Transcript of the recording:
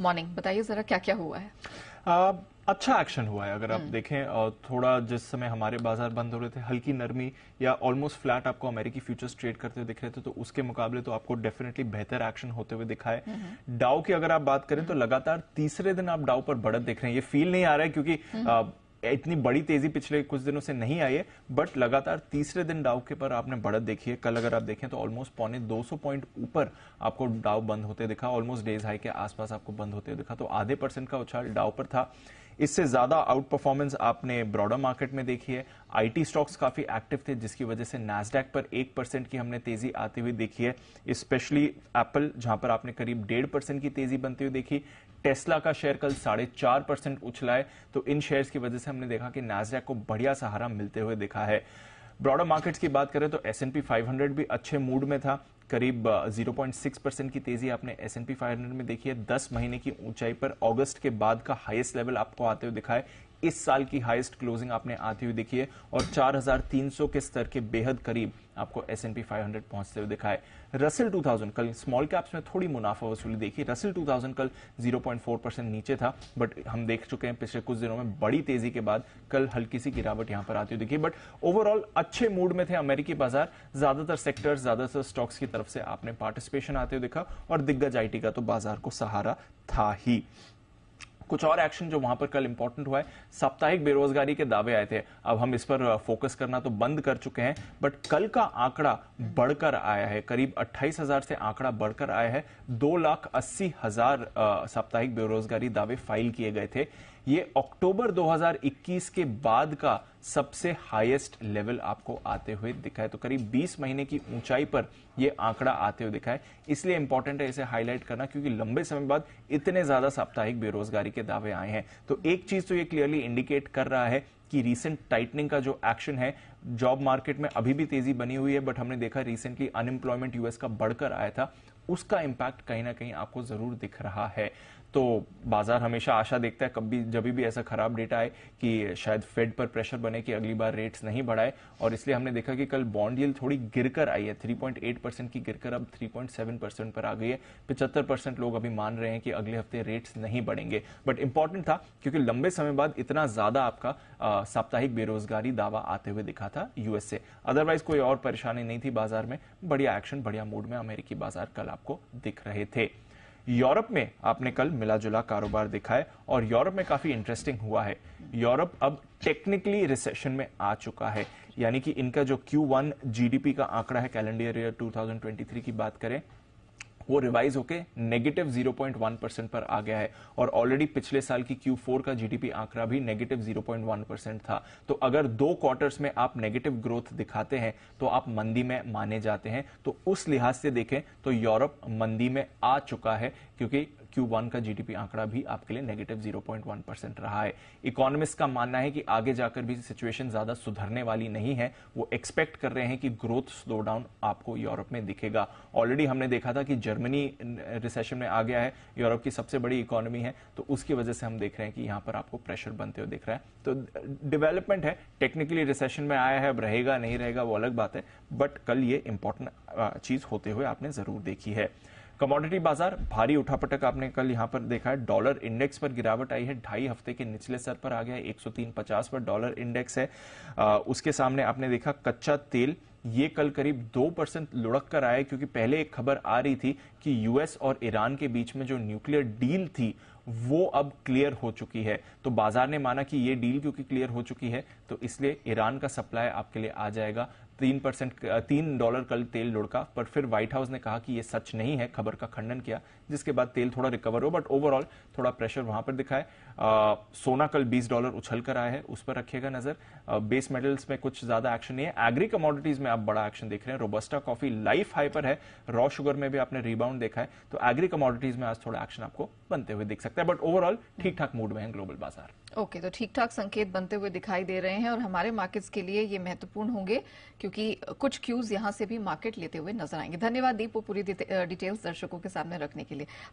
Morning बताइए जरा क्या क्या हुआ है अच्छा एक्शन हुआ है अगर आप हम्म। देखें थोड़ा जिस समय हमारे बाजार बंद हो रहे थे हल्की नरमी या ऑलमोस्ट फ्लैट आपको अमेरिकी फ्यूचर्स ट्रेड करते हुए दिख रहे थे तो उसके मुकाबले तो आपको डेफिनेटली बेहतर एक्शन होते हुए दिखाए डाउ हम्म। की अगर आप बात करें तो लगातार तीसरे दिन आप डाउ पर बढ़त देख रहे हैं ये फील नहीं आ रहा है क्योंकि हम्म। इतनी बड़ी तेजी पिछले कुछ दिनों से नहीं आई है बट लगातार तीसरे दिन डाउ के पर आपने बढ़त देखी है कल अगर आप देखें तो ऑलमोस्ट पौने 200 पॉइंट ऊपर आपको डाउ बंद होते दिखा ऑलमोस्ट डेज हाई के आसपास आपको बंद होते दिखा तो आधे परसेंट का उछाल डाउ पर था इससे ज्यादा आउट परफॉर्मेंस आपने ब्रॉडर मार्केट में देखी है आईटी स्टॉक्स काफी एक्टिव थे जिसकी वजह से नैसडैक पर एक परसेंट की हमने तेजी आती हुई देखी है स्पेशली एप्पल जहां पर आपने करीब डेढ़ परसेंट की तेजी बनती हुई देखी टेस्ला का शेयर कल साढ़े चार परसेंट उछला है तो इन शेयर्स की वजह से हमने देखा कि नैसडैक को बढ़िया सहारा मिलते हुए देखा है ब्रॉडर मार्केट्स की बात करें तो एस एनपी 500 भी अच्छे मूड में था करीब 0.6 परसेंट की तेजी आपने एस एन पी में देखी है दस महीने की ऊंचाई पर अगस्त के बाद का हाईएस्ट लेवल आपको आते हुए दिखाए इस साल की हाईएस्ट क्लोजिंग आपने आती हुई देखी है और 4,300 के स्तर के बेहद करीब आपको एस एन पी फाइव पहुंचते हुए दिखाए रसल 2000 कल स्मॉल कैप्स में थोड़ी मुनाफा वसूली देखी रसल 2000 कल 0.4 परसेंट नीचे था बट हम देख चुके हैं पिछले कुछ दिनों में बड़ी तेजी के बाद कल हल्की सी गिरावट यहां पर आती हुई देखी बट ओवरऑल अच्छे मूड में थे अमेरिकी बाजार ज्यादातर सेक्टर्स ज्यादातर स्टॉक्स की तरफ से आपने पार्टिसिपेशन आते हुए देखा और दिग्गज आईटी का तो बाजार को सहारा था ही कुछ और एक्शन जो वहां पर कल इंपॉर्टेंट हुआ है साप्ताहिक बेरोजगारी के दावे आए थे अब हम इस पर फोकस करना तो बंद कर चुके हैं बट कल का आंकड़ा बढ़कर आया है करीब अट्ठाईस हजार से आंकड़ा बढ़कर आया है दो लाख अस्सी हजार साप्ताहिक बेरोजगारी दावे फाइल किए गए थे ये अक्टूबर 2021 के बाद का सबसे हाईएस्ट लेवल आपको आते हुए दिखा है तो करीब 20 महीने की ऊंचाई पर यह आंकड़ा आते हुए दिखा है इसलिए इंपॉर्टेंट है इसे हाईलाइट करना क्योंकि लंबे समय बाद इतने ज्यादा साप्ताहिक बेरोजगारी के दावे आए हैं तो एक चीज तो ये क्लियरली इंडिकेट कर रहा है कि रीसेंट टाइटनिंग का जो एक्शन है जॉब मार्केट में अभी भी तेजी बनी हुई है बट हमने देखा रिसेंटली अनएम्प्लॉयमेंट यूएस का बढ़कर आया था उसका इम्पैक्ट कहीं ना कहीं आपको जरूर दिख रहा है तो बाजार हमेशा आशा देखता है कभी जब भी ऐसा खराब डेटा आए कि शायद फेड पर प्रेशर बने कि अगली बार रेट्स नहीं बढ़ाए और इसलिए हमने देखा कि कल बॉन्ड यील थोड़ी गिरकर आई है 3.8 परसेंट की गिरकर अब 3.7 परसेंट पर आ गई है पिछहत्तर परसेंट लोग अभी मान रहे हैं कि अगले हफ्ते रेट्स नहीं बढ़ेंगे बट इंपॉर्टेंट था क्योंकि लंबे समय बाद इतना ज्यादा आपका साप्ताहिक बेरोजगारी दावा आते हुए दिखा था यूएस से अदरवाइज कोई और परेशानी नहीं थी बाजार में बढ़िया एक्शन बढ़िया मूड में अमेरिकी बाजार कल आपको दिख रहे थे यूरोप में आपने कल मिला जुला कारोबार दिखा है और यूरोप में काफी इंटरेस्टिंग हुआ है यूरोप अब टेक्निकली रिसेशन में आ चुका है यानी कि इनका जो Q1 जीडीपी का आंकड़ा है कैलेंडर ईयर 2023 की बात करें वो रिवाइज होकर नेगेटिव 0.1 परसेंट पर आ गया है और ऑलरेडी पिछले साल की Q4 का जीडीपी आंकड़ा भी नेगेटिव 0.1 परसेंट था तो अगर दो क्वार्टर्स में आप नेगेटिव ग्रोथ दिखाते हैं तो आप मंदी में माने जाते हैं तो उस लिहाज से देखें तो यूरोप मंदी में आ चुका है क्योंकि क्यू वन का जीडीपी आंकड़ा भी आपके लिए negative zero point one percent रहा है इकोनॉमिस्ट का मानना है कि आगे जाकर भी सिचुएशन ज्यादा सुधरने वाली नहीं है वो एक्सपेक्ट कर रहे हैं कि ग्रोथ स्लो डाउन आपको यूरोप में दिखेगा ऑलरेडी हमने देखा था कि जर्मनी रिसेशन में आ गया है यूरोप की सबसे बड़ी इकोनॉमी है तो उसकी वजह से हम देख रहे हैं कि यहां पर आपको प्रेशर बनते हुए दिख रहा है तो डेवलपमेंट है टेक्निकली रिसेशन में आया है अब रहेगा नहीं रहेगा वो अलग बात है बट कल ये इंपॉर्टेंट चीज होते हुए आपने जरूर देखी है कमोडिटी बाजार भारी उठापटक आपने कल यहां पर देखा है डॉलर इंडेक्स पर गिरावट आई है ढाई हफ्ते के निचले स्तर पर आ गया एक सौ पर डॉलर इंडेक्स है आ, उसके सामने आपने देखा कच्चा तेल ये कल करीब दो परसेंट लुढ़क कर आया क्योंकि पहले एक खबर आ रही थी कि यूएस और ईरान के बीच में जो न्यूक्लियर डील थी वो अब क्लियर हो चुकी है तो बाजार ने माना कि ये डील क्योंकि क्लियर हो चुकी है तो इसलिए ईरान का सप्लाई आपके लिए आ जाएगा तीन परसेंट तीन डॉलर कल तेल लुढ़का पर फिर व्हाइट हाउस ने कहा कि ये सच नहीं है खबर का खंडन किया जिसके बाद तेल थोड़ा रिकवर हो बट ओवरऑल थोड़ा प्रेशर वहां पर दिखा है आ, सोना कल 20 डॉलर उछल कर आया है उस पर रखिएगा नजर आ, बेस मेटल्स में कुछ ज्यादा एक्शन नहीं है एग्री कमोडिटीज में आप बड़ा एक्शन देख रहे हैं रोबस्टा कॉफी लाइफ हाई पर है रॉ शुगर में भी आपने रिबाउंड देखा है तो एग्री कमोडिटीज में आज थोड़ा एक्शन आपको बनते हुए दिख सकता है बट ओवरऑल ठीक ठाक मूड में है ग्लोबल बाजार ओके okay, तो ठीक ठाक संकेत बनते हुए दिखाई दे रहे हैं और हमारे मार्केट्स के लिए ये महत्वपूर्ण होंगे क्योंकि कुछ क्यूज यहां से भी मार्केट लेते हुए नजर आएंगे धन्यवाद दीप वो पूरी डिटेल्स दर्शकों के सामने रखने के लिए